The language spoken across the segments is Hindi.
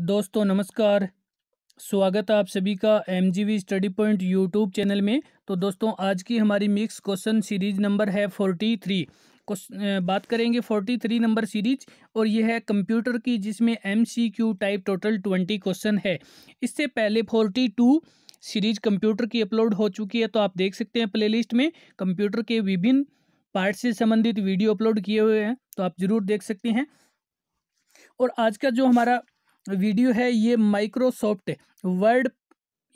दोस्तों नमस्कार स्वागत है आप सभी का M G study point YouTube channel में तो दोस्तों आज की हमारी मिक्स क्वेश्चन सीरीज नंबर है फोर्टी थ्री बात करेंगे फोर्टी थ्री नंबर सीरीज और यह है कंप्यूटर की जिसमें M C Q type total twenty question है इससे पहले फोर्टी टू सीरीज कंप्यूटर की अपलोड हो चुकी है तो आप देख सकते हैं प्लेलिस्ट में कंप्यूटर के विभिन्न पार्ट से संबंधित वीडियो अपलोड किए हुए हैं तो आप ज़रूर देख सकते हैं और आज का जो हमारा वीडियो है ये माइक्रोसॉफ्ट वर्ड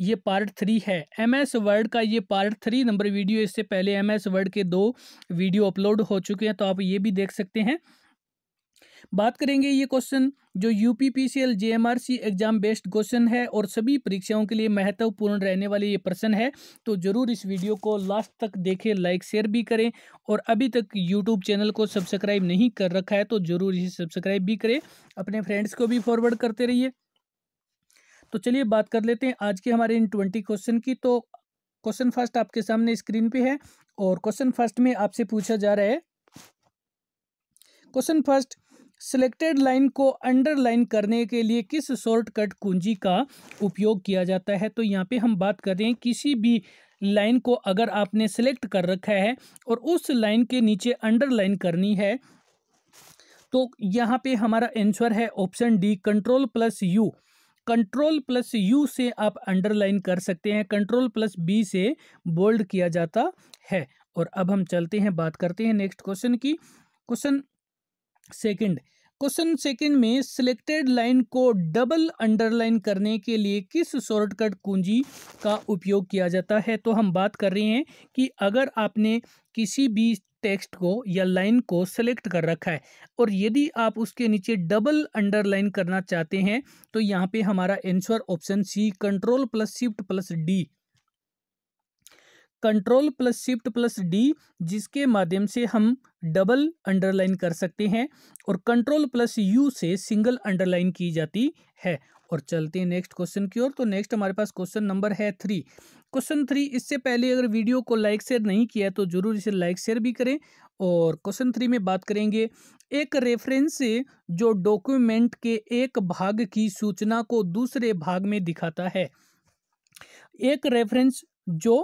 ये पार्ट थ्री है एम एस वर्ड का ये पार्ट थ्री नंबर वीडियो इससे पहले एम एस वर्ड के दो वीडियो अपलोड हो चुके हैं तो आप ये भी देख सकते हैं बात करेंगे ये क्वेश्चन जो U P P C L J M R C exam based question है और सभी परीक्षाओं के लिए महत्वपूर्ण रहने वाले ये प्रश्न है तो ज़रूर इस वीडियो को लास्ट तक देखें लाइक शेयर भी करें और अभी तक यूट्यूब चैनल को सब्सक्राइब नहीं कर रखा है तो ज़रूर इसे सब्सक्राइब भी करें अपने फ्रेंड्स को भी फॉरवर्ड करते रहिए तो चलिए बात कर लेते हैं आज के हमारे इन ट्वेंटी क्वेश्चन की तो क्वेश्चन फर्स्ट आपके सामने स्क्रीन पे है और क्वेश्चन फर्स्ट में आपसे पूछा जा रहा है क्वेश्चन फर्स्ट सिलेक्टेड लाइन को अंडरलाइन करने के लिए किस शॉर्टकट कुंजी का उपयोग किया जाता है तो यहाँ पे हम बात कर रहे हैं किसी भी लाइन को अगर आपने सेलेक्ट कर रखा है और उस लाइन के नीचे अंडरलाइन करनी है तो यहाँ पे हमारा आंसर है option D control plus U control plus U से आप अंडरलाइन कर सकते हैं कंट्रोल प्लस बी से बोल्ड किया जाता है और अब हम चलते हैं बात करते हैं नेक्स्ट क्वेश्चन की क्वेश्चन सेकंड क्वेश्चन सेकंड में सिलेक्टेड लाइन को डबल अंडरलाइन करने के लिए किस शॉर्टकट कुंजी का उपयोग किया जाता है तो हम बात कर रहे हैं कि अगर आपने किसी भी टेक्स्ट को या लाइन को सेलेक्ट कर रखा है और यदि आप उसके नीचे डबल अंडरलाइन करना चाहते हैं तो यहाँ पे हमारा answer option C control plus shift plus D control plus shift plus D जिसके माध्यम से हम डबल अंडरलाइन कर सकते हैं और कंट्रोल प्लस यू से सिंगल अंडरलाइन की जाती है और चलते हैं नेक्स्ट क्वेश्चन की ओर तो नेक्स्ट हमारे पास क्वेश्चन नंबर है थ्री क्वेश्चन थ्री इससे पहले अगर वीडियो को लाइक शेयर नहीं किया तो जरूर इसे लाइक शेयर भी करें और क्वेश्चन थ्री में बात करेंगे एक रेफरेंस जो डॉक्यूमेंट के एक भाग की सूचना को दूसरे भाग में दिखाता है एक रेफरेंस जो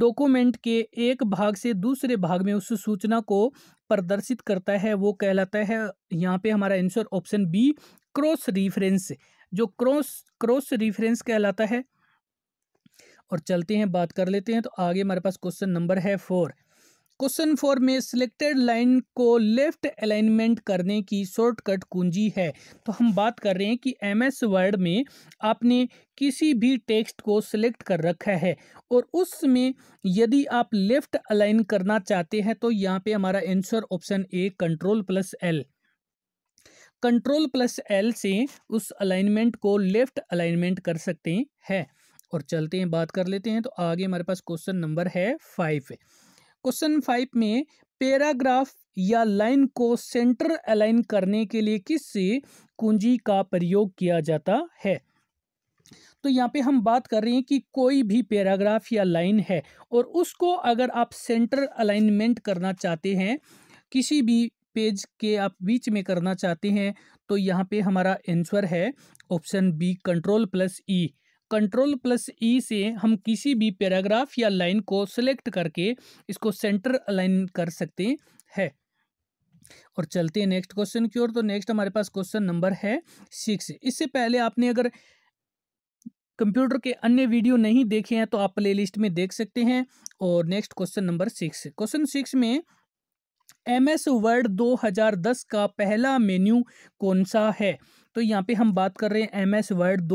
डॉक्यूमेंट के एक भाग से दूसरे भाग में उस सूचना को प्रदर्शित करता है वो कहलाता है यहाँ पे हमारा answer option B cross reference जो क्रॉस क्रॉस रिफरेंस कहलाता है और चलते हैं बात कर लेते हैं तो आगे हमारे पास क्वेश्चन नंबर है फोर क्वेश्चन फोर में सिलेक्टेड लाइन को लेफ्ट अलाइनमेंट करने की शॉर्टकट कुंजी है तो हम बात कर रहे हैं कि एम एस वर्ड में आपने किसी भी टेक्स्ट को सिलेक्ट कर रखा है और उसमें यदि आप लेफ्ट अलाइन करना चाहते हैं तो यहाँ पे हमारा answer option A control plus L control plus L से उस अलाइनमेंट को लेफ्ट अलाइनमेंट कर सकते हैं और चलते हैं बात कर लेते हैं तो आगे हमारे पास क्वेश्चन नंबर है फाइव क्वेश्चन फाइव में पैराग्राफ या लाइन को सेंटर अलाइन करने के लिए किस से कुंजी का प्रयोग किया जाता है तो यहाँ पे हम बात कर रहे हैं कि कोई भी पैराग्राफ या लाइन है और उसको अगर आप सेंटर अलाइनमेंट करना चाहते हैं किसी भी पेज के आप बीच में करना चाहते हैं तो यहाँ पे हमारा आंसर है option B control plus E control plus E से हम किसी भी पैराग्राफ या लाइन को सिलेक्ट करके इसको सेंटर अलाइन कर सकते हैं और चलते हैं नेक्स्ट क्वेश्चन की ओर तो नेक्स्ट हमारे पास क्वेश्चन नंबर है सिक्स इससे पहले आपने अगर कंप्यूटर के अन्य वीडियो नहीं देखे हैं तो आप प्लेलिस्ट में देख सकते हैं और next question number six question six में एम एस वर्ड 2010 का पहला मेन्यू कौन सा है तो यहाँ पे हम बात कर रहे हैं एम एस वर्ड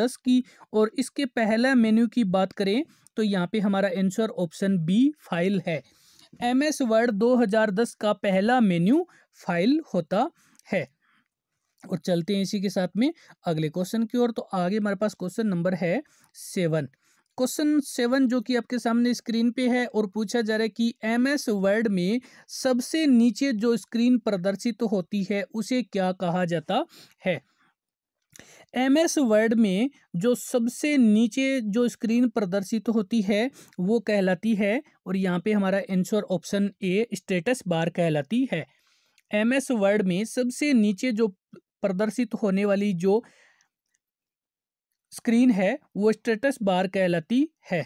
दस की और इसके पहला मेन्यू की बात करें तो यहाँ पे हमारा आंसर ऑप्शन बी फाइल है एम एस वर्ड दस का पहला मेन्यू फाइल होता है और चलते हैं इसी के साथ में अगले क्वेश्चन की ओर तो आगे हमारे पास क्वेश्चन नंबर है सेवन क्वेश्चन सेवन जो कि आपके सामने स्क्रीन पे है और पूछा जा रहा है कि एम एस वर्ड में सबसे नीचे जो स्क्रीन प्रदर्शित तो होती है उसे क्या कहा जाता है एम एस वर्ड में जो सबसे नीचे जो स्क्रीन प्रदर्शित तो होती है वो कहलाती है और यहाँ पे हमारा answer option A status bar कहलाती है एम एस वर्ड में सबसे नीचे जो प्रदर्शित तो होने वाली जो स्क्रीन है वो स्टेटस बार कहलाती है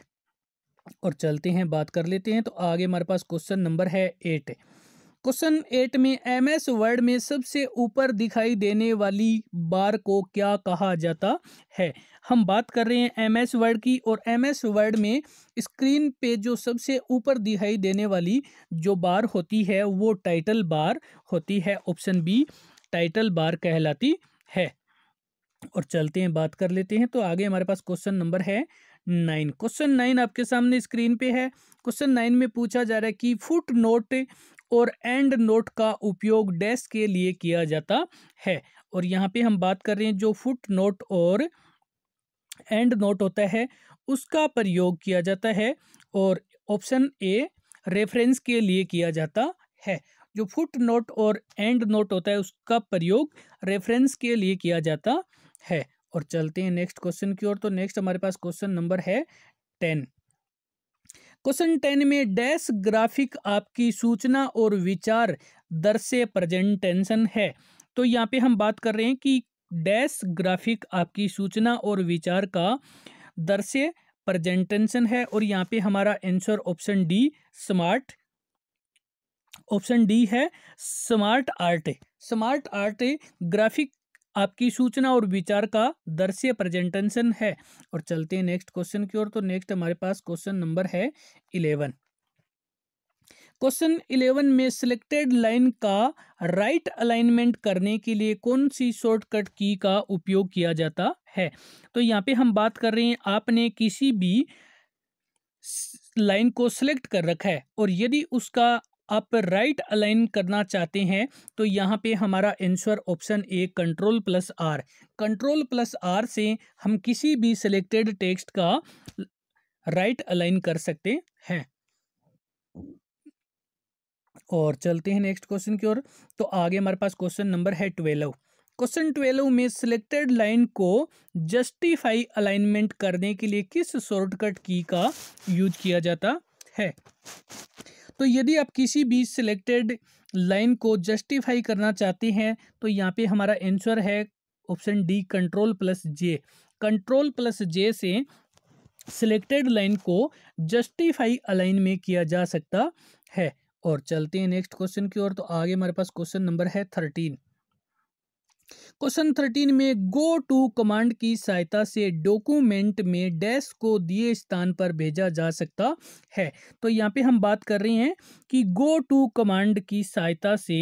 और चलते हैं बात कर लेते हैं तो आगे हमारे पास क्वेश्चन नंबर है एट क्वेश्चन एट में एम एस वर्ड में सबसे ऊपर दिखाई देने वाली बार को क्या कहा जाता है हम बात कर रहे हैं एम एस वर्ड की और एम एस वर्ड में स्क्रीन पे जो सबसे ऊपर दिखाई देने वाली जो बार होती है वो टाइटल बार होती है ऑप्शन बी टाइटल बार कहलाती है और चलते हैं बात कर लेते हैं तो आगे हमारे पास क्वेश्चन नंबर है नाइन क्वेश्चन नाइन आपके सामने स्क्रीन पे है क्वेश्चन नाइन में पूछा जा रहा है कि फुट नोट और एंड नोट का उपयोग डैश के लिए किया जाता है और यहाँ पे हम बात कर रहे हैं जो फुट नोट और एंड नोट होता है उसका प्रयोग किया जाता है और ऑप्शन ए रेफरेंस के लिए किया जाता है जो फुट नोट और एंड नोट होता है उसका प्रयोग रेफरेंस के लिए किया जाता है है और चलते हैं नेक्स्ट क्वेश्चन की ओर तो नेक्स्ट हमारे पास क्वेश्चन नंबर है टेन क्वेश्चन टेन में डैश ग्राफिक आपकी सूचना और विचार दर से प्रेजेंटेशन है तो यहाँ पे हम बात कर रहे हैं कि डैश ग्राफिक आपकी सूचना और विचार का दर से प्रेजेंटेशन है और यहाँ पे हमारा answer option D smart option D है smart art smart art graphic आपकी सूचना और विचार का दृश्य प्रेजेंटेशन है और चलते हैं नेक्स्ट क्वेश्चन की ओर तो नेक्स्ट हमारे पास क्वेश्चन नंबर है इलेवन क्वेश्चन इलेवन में सिलेक्टेड लाइन का राइट right अलाइनमेंट करने के लिए कौन सी शॉर्टकट की का उपयोग किया जाता है तो यहाँ पे हम बात कर रहे हैं आपने किसी भी लाइन को सिलेक्ट कर रखा है और यदि उसका आप राइट अलाइन करना चाहते हैं तो यहाँ पे हमारा answer option A control plus R control plus R से हम किसी भी सिलेक्टेड टेक्स्ट का राइट अलाइन कर सकते हैं और चलते हैं नेक्स्ट क्वेश्चन की ओर तो आगे हमारे पास क्वेश्चन नंबर है ट्वेल्व क्वेश्चन ट्वेल्व में सिलेक्टेड लाइन को जस्टिफाई अलाइनमेंट करने के लिए किस शॉर्टकट की का यूज किया जाता है तो यदि आप किसी भी सिलेक्टेड लाइन को जस्टिफाई करना चाहते हैं तो यहाँ पे हमारा आंसर है option D control plus J control plus J से सिलेक्टेड लाइन को जस्टिफाई अलाइन में किया जा सकता है और चलते हैं नेक्स्ट क्वेश्चन की ओर तो आगे हमारे पास क्वेश्चन नंबर है थर्टीन क्वेश्चन थर्टीन में गो टू कमांड की सहायता से डॉक्यूमेंट में डैश को दिए स्थान पर भेजा जा सकता है तो यहाँ पे हम बात कर रहे हैं कि गो टू कमांड की सहायता से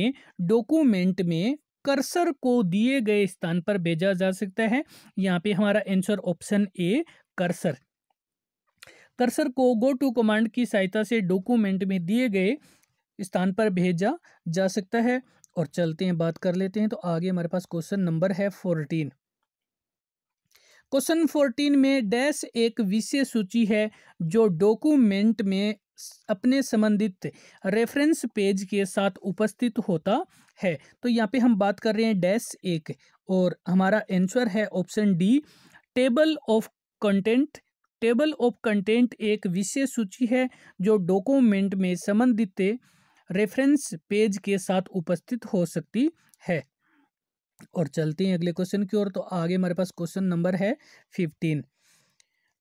डॉक्यूमेंट में कर्सर को दिए गए स्थान पर भेजा जा सकता है यहाँ पे हमारा answer option A cursor cursor को गो टू कमांड की सहायता से डॉक्यूमेंट में दिए गए स्थान पर भेजा जा सकता है और चलते हैं बात कर लेते हैं तो आगे हमारे पास क्वेश्चन नंबर है फोर्टीन क्वेश्चन फोर्टीन में डैश एक विषय सूची है जो डॉक्यूमेंट में अपने संबंधित रेफरेंस पेज के साथ उपस्थित होता है तो यहाँ पे हम बात कर रहे हैं डैश एक और हमारा आंसर है option D table of content table of content एक विषय सूची है जो डॉक्यूमेंट में संबंधित रेफरेंस पेज के साथ उपस्थित हो सकती है और चलते हैं अगले क्वेश्चन की ओर तो आगे हमारे पास क्वेश्चन नंबर है फिफ्टीन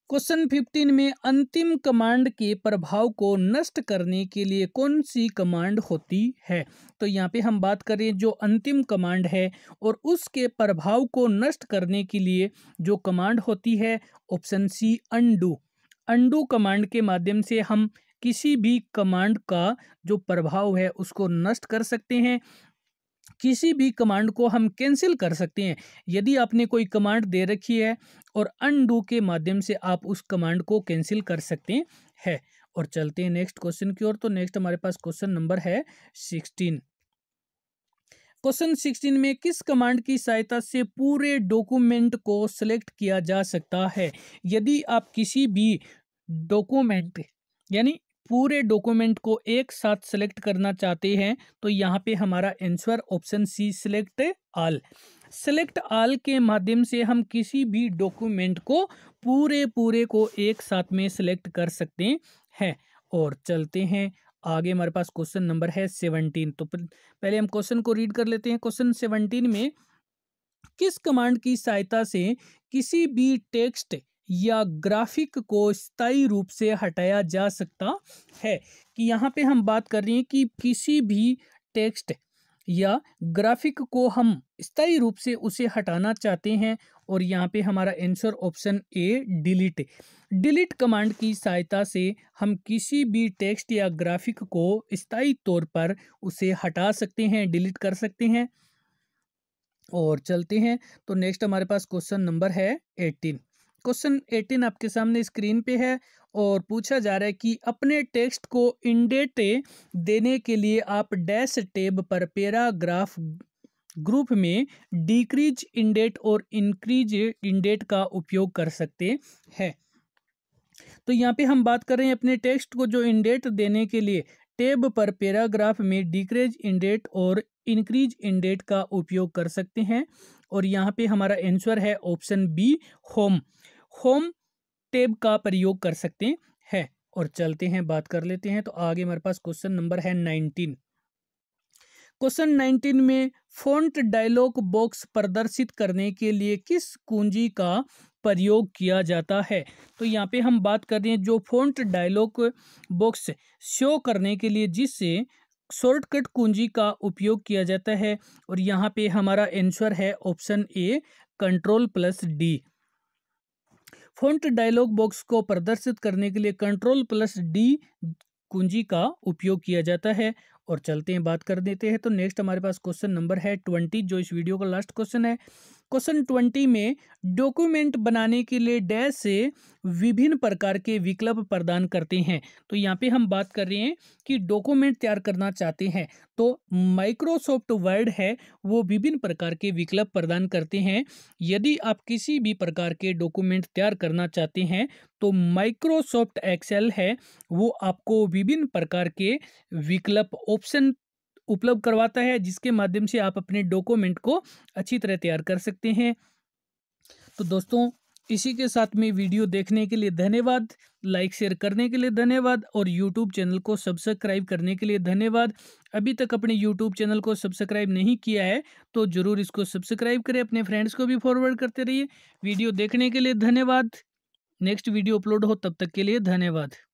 क्वेश्चन फिफ्टीन में अंतिम कमांड के प्रभाव को नष्ट करने के लिए कौन सी कमांड होती है तो यहाँ पे हम बात करें जो अंतिम कमांड है और उसके प्रभाव को नष्ट करने के लिए जो कमांड होती है option C undo undo command के माध्यम से हम किसी भी कमांड का जो प्रभाव है उसको नष्ट कर सकते हैं किसी भी कमांड को हम कैंसिल कर सकते हैं यदि आपने कोई कमांड दे रखी है और अनडू के माध्यम से आप उस कमांड को कैंसिल कर सकते हैं और चलते हैं नेक्स्ट क्वेश्चन की ओर तो नेक्स्ट हमारे पास क्वेश्चन नंबर है सिक्सटीन क्वेश्चन सिक्सटीन में किस कमांड की सहायता से पूरे डॉक्यूमेंट को सिलेक्ट किया जा सकता है यदि आप किसी भी डॉक्यूमेंट यानी पूरे डॉक्यूमेंट को एक साथ सेलेक्ट करना चाहते हैं तो यहाँ पे हमारा answer option C select all select all के माध्यम से हम किसी भी डॉक्यूमेंट को पूरे पूरे को एक साथ में सेलेक्ट कर सकते हैं और चलते हैं आगे हमारे पास क्वेश्चन नंबर है सेवनटीन तो पहले हम क्वेश्चन को रीड कर लेते हैं क्वेश्चन सेवनटीन में किस कमांड की सहायता से किसी भी टेक्स्ट या ग्राफिक को स्थायी रूप से हटाया जा सकता है कि यहाँ पे हम बात कर रहे हैं कि किसी भी टेक्स्ट या ग्राफिक को हम स्थायी रूप से उसे हटाना चाहते हैं और यहाँ पे हमारा answer option A delete delete command की सहायता से हम किसी भी टेक्स्ट या ग्राफिक को स्थायी तौर पर उसे हटा सकते हैं डिलीट कर सकते हैं और चलते हैं तो नेक्स्ट हमारे पास क्वेश्चन नंबर है एटीन क्वेश्चन एटीन आपके सामने स्क्रीन पे है और पूछा जा रहा है कि अपने टेक्स्ट को इंडेटे देने के लिए आप डैश टेब पर पैराग्राफ ग्रुप में डिक्रीज इंडेट और इंक्रीज इंडेट का उपयोग कर सकते हैं तो यहाँ पे हम बात कर रहे हैं अपने टेक्स्ट को जो इंडेट देने के लिए टेब पर पैराग्राफ में डिक्रीज इंडेट और इंक्रीज इंडेट का उपयोग कर सकते हैं और यहाँ पे हमारा आंसर है option B home home tab का प्रयोग कर सकते हैं और चलते हैं बात कर लेते हैं तो आगे हमारे पास क्वेश्चन नंबर है नाइनटीन क्वेश्चन नाइनटीन में फ़ॉन्ट डायलॉग बॉक्स प्रदर्शित करने के लिए किस कुंजी का प्रयोग किया जाता है तो यहाँ पे हम बात कर रहे हैं जो फ़ॉन्ट डायलॉग बॉक्स शो करने के लिए जिससे शॉर्टकट कुंजी का उपयोग किया जाता है और यहाँ पे हमारा आंसर है option A control plus D font dialog box को प्रदर्शित करने के लिए कंट्रोल प्लस डी कुंजी का उपयोग किया जाता है और चलते हैं बात कर देते हैं तो नेक्स्ट हमारे पास क्वेश्चन नंबर है ट्वेंटी जो इस वीडियो का लास्ट क्वेश्चन है क्वेश्चन ट्वेंटी में डॉक्यूमेंट बनाने के लिए डैश से विभिन्न प्रकार के विकल्प प्रदान करते हैं तो यहाँ पे हम बात कर रहे हैं कि डॉक्यूमेंट तैयार करना चाहते हैं तो माइक्रोसॉफ्ट वर्ड है वो विभिन्न प्रकार के विकल्प प्रदान करते हैं यदि आप किसी भी प्रकार के डॉक्यूमेंट तैयार करना चाहते हैं तो माइक्रोसॉफ्ट एक्सेल है वो आपको विभिन्न प्रकार के विकल्प ऑप्शन उपलब्ध करवाता है जिसके माध्यम से आप अपने डॉक्यूमेंट को अच्छी तरह तैयार कर सकते हैं तो दोस्तों इसी के साथ में वीडियो देखने के लिए धन्यवाद लाइक शेयर करने के लिए धन्यवाद और यूट्यूब चैनल को सब्सक्राइब करने के लिए धन्यवाद अभी तक अपने यूट्यूब चैनल को सब्सक्राइब नहीं किया है तो ज़रूर इसको सब्सक्राइब करें अपने फ्रेंड्स को भी फॉरवर्ड करते रहिए वीडियो देखने के लिए धन्यवाद नेक्स्ट वीडियो अपलोड हो तब तक के लिए धन्यवाद